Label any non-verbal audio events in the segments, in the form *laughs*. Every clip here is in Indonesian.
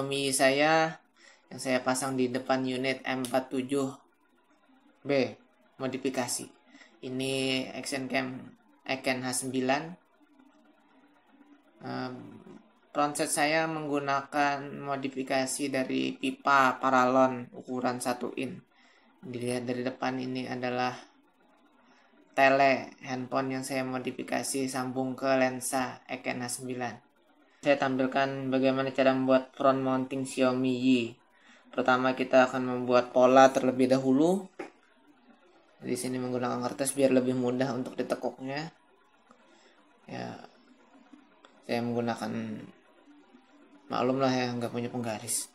Xiaomi saya yang saya pasang di depan unit M47B modifikasi. Ini action cam Eken H9. Um, saya menggunakan modifikasi dari pipa paralon ukuran 1 in. Dilihat dari depan ini adalah tele handphone yang saya modifikasi sambung ke lensa Eken H9 saya tampilkan bagaimana cara membuat front mounting Xiaomi Y. Pertama kita akan membuat pola terlebih dahulu. Di sini menggunakan kertas biar lebih mudah untuk ditekuknya. Ya, saya menggunakan maklum lah ya nggak punya penggaris.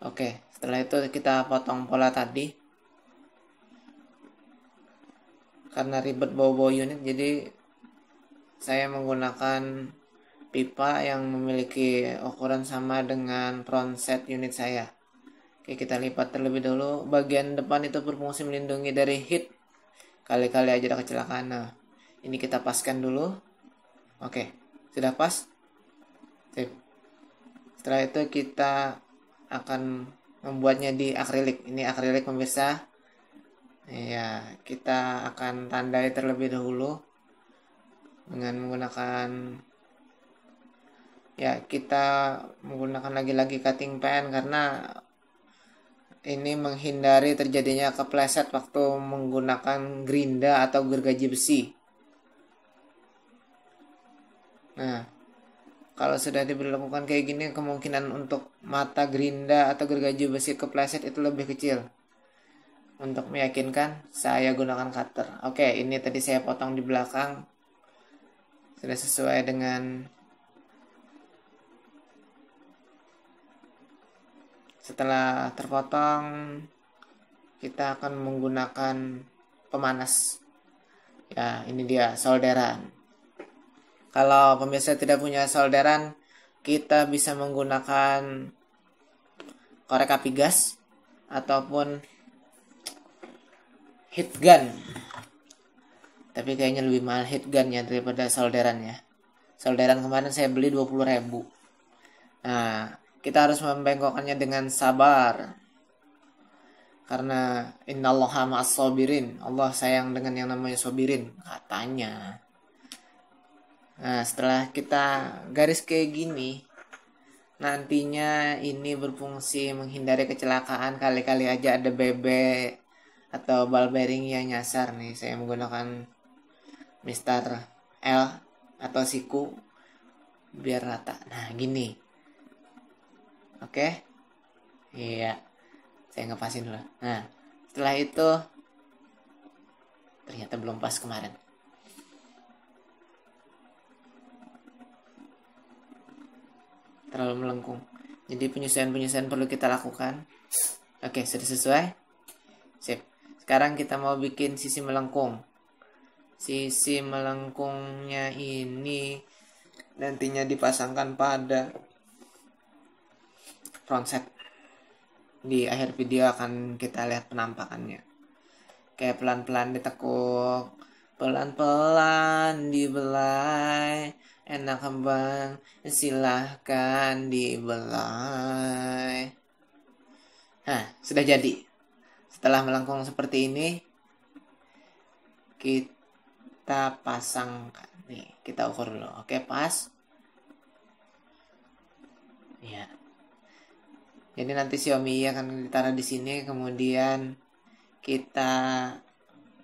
Oke, setelah itu kita potong pola tadi. Karena ribet bawa-bawa unit, jadi saya menggunakan pipa yang memiliki ukuran sama dengan front set unit saya. Oke, kita lipat terlebih dahulu. Bagian depan itu berfungsi melindungi dari heat. Kali-kali aja ada kecelakaan. Nah, ini kita paskan dulu. Oke, sudah pas. Sip. Setelah itu kita akan membuatnya di akrilik. Ini akrilik pemirsa. Iya, kita akan tandai terlebih dahulu dengan menggunakan ya kita menggunakan lagi-lagi cutting pen karena ini menghindari terjadinya kepleset waktu menggunakan gerinda atau gergaji besi. Nah, kalau sudah diberlakukan kayak gini kemungkinan untuk mata gerinda atau gergaji besi kepleset itu lebih kecil. Untuk meyakinkan, saya gunakan cutter. Oke, ini tadi saya potong di belakang. Sudah sesuai dengan Setelah terpotong, kita akan menggunakan pemanas. Ya, ini dia solderan. Kalau pemirsa tidak punya solderan, kita bisa menggunakan korek api gas ataupun heat gun. Tapi kayaknya lebih mahal heat gun ya daripada solderan ya. Solderan kemarin saya beli 20.000. Nah, kita harus membengkokkannya dengan sabar. Karena innallaha ma'as sabirin. Allah sayang dengan yang namanya sobirin katanya. Nah, setelah kita garis kayak gini, nantinya ini berfungsi menghindari kecelakaan kali-kali aja ada bebek atau ball bearing yang nyasar nih saya menggunakan mister L atau siku biar rata nah gini oke okay? iya saya ngepasin dulu nah setelah itu ternyata belum pas kemarin terlalu melengkung jadi penyesuaian-penyesuaian perlu kita lakukan oke okay, sudah sesuai sip sekarang kita mau bikin sisi melengkung sisi melengkungnya ini nantinya dipasangkan pada konsep di akhir video akan kita lihat penampakannya kayak pelan-pelan ditekuk pelan-pelan dibelai enak kembang silahkan dibelai nah sudah jadi setelah melengkung seperti ini kita pasangkan nih kita ukur dulu oke pas ya jadi nanti Xiaomi akan ditaruh di sini kemudian kita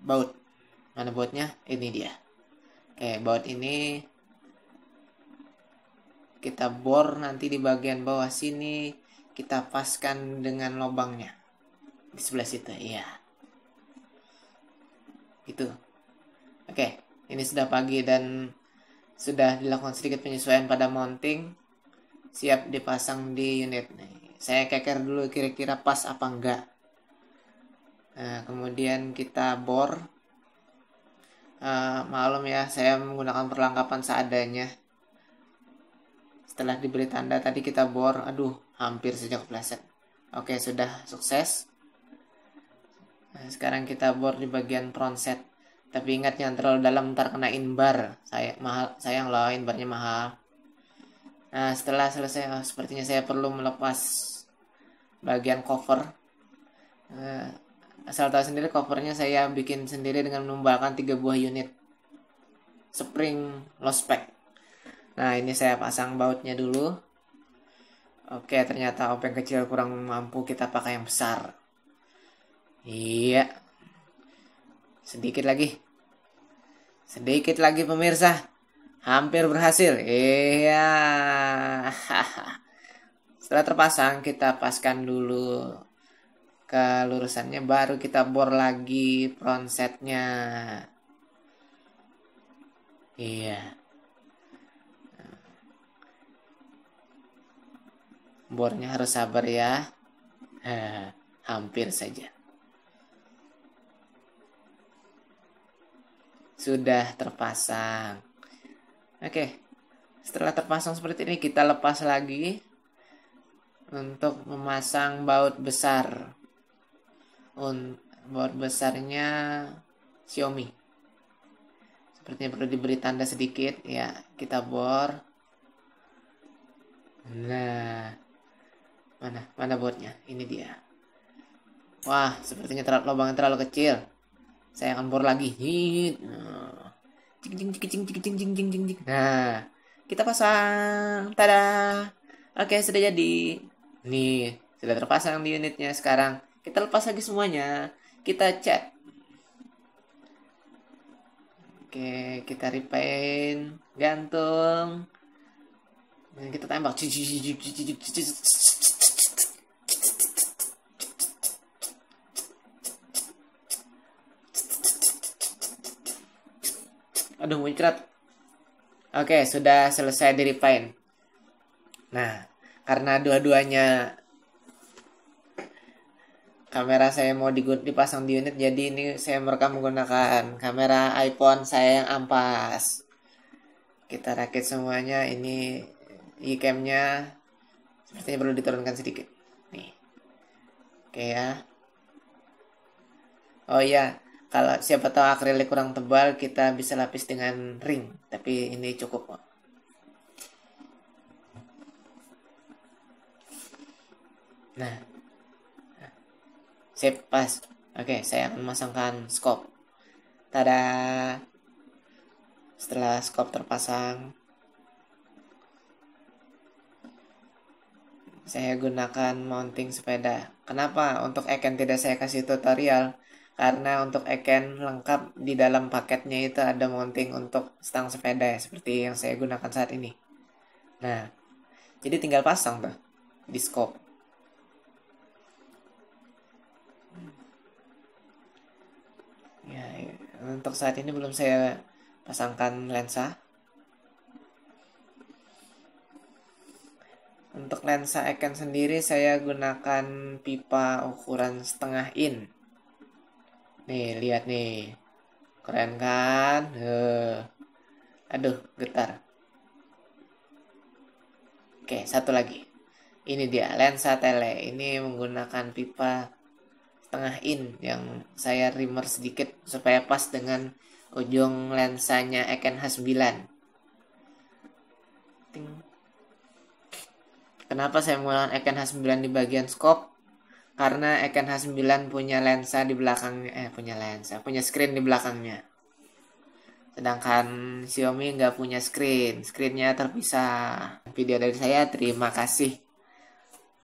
baut. Mana bautnya? Ini dia. Oke, baut ini kita bor nanti di bagian bawah sini kita paskan dengan lubangnya di sebelah situ iya itu. oke ini sudah pagi dan sudah dilakukan sedikit penyesuaian pada mounting siap dipasang di unit nih saya keker dulu kira-kira pas apa enggak nah, kemudian kita bor uh, malam ya saya menggunakan perlengkapan seadanya setelah diberi tanda tadi kita bor aduh hampir saja kepleset oke sudah sukses nah, sekarang kita bor di bagian set tapi ingat jangan terlalu dalam ntar kena inbar saya mahal sayang loh inbarnya mahal Nah, setelah selesai, oh, sepertinya saya perlu melepas bagian cover. Uh, asal tahu sendiri covernya saya bikin sendiri dengan menumbalkan tiga buah unit spring lost pack. Nah, ini saya pasang bautnya dulu. Oke, ternyata obeng kecil kurang mampu kita pakai yang besar. Iya. Sedikit lagi. Sedikit lagi pemirsa. Hampir berhasil. Iya. *laughs* Setelah terpasang, kita paskan dulu ke lurusannya baru kita bor lagi setnya. Iya. Bornya harus sabar ya. *laughs* Hampir saja. Sudah terpasang. Oke, setelah terpasang seperti ini kita lepas lagi untuk memasang baut besar. Un baut besarnya Xiaomi. Sepertinya perlu diberi tanda sedikit ya, kita bor. Nah, mana mana bautnya? Ini dia. Wah, sepertinya terlalu lubangnya terlalu kecil. Saya akan bor lagi. Hit. Nah jing jing jing jing jing jing jing jing nah kita pasang tada oke sudah jadi nih sudah terpasang di unitnya sekarang kita lepas lagi semuanya kita cat oke kita repaint gantung dan kita tembak cici cici cici cici cici aduh muncrat oke sudah selesai di refine nah karena dua-duanya kamera saya mau dipasang di unit jadi ini saya merekam menggunakan kamera iPhone saya yang ampas kita rakit semuanya ini iCamnya sepertinya perlu diturunkan sedikit nih oke ya oh iya kalau siapa tahu akrilik kurang tebal kita bisa lapis dengan ring tapi ini cukup kok nah sip pas oke saya akan memasangkan scope tada setelah scope terpasang saya gunakan mounting sepeda kenapa untuk eken tidak saya kasih tutorial karena untuk Eken lengkap di dalam paketnya itu ada mounting untuk stang sepeda ya, seperti yang saya gunakan saat ini. Nah, jadi tinggal pasang tuh di scope. Ya, ya. untuk saat ini belum saya pasangkan lensa. Untuk lensa Eken sendiri saya gunakan pipa ukuran setengah in Nih, lihat nih. Keren kan? He, Aduh, getar. Oke, satu lagi. Ini dia lensa tele. Ini menggunakan pipa setengah in yang saya rimmer sedikit supaya pas dengan ujung lensanya Eken H9. Ting. Kenapa saya menggunakan Eken H9 di bagian scope? karena Eken H9 punya lensa di belakangnya eh punya lensa punya screen di belakangnya sedangkan Xiaomi nggak punya screen screennya terpisah video dari saya terima kasih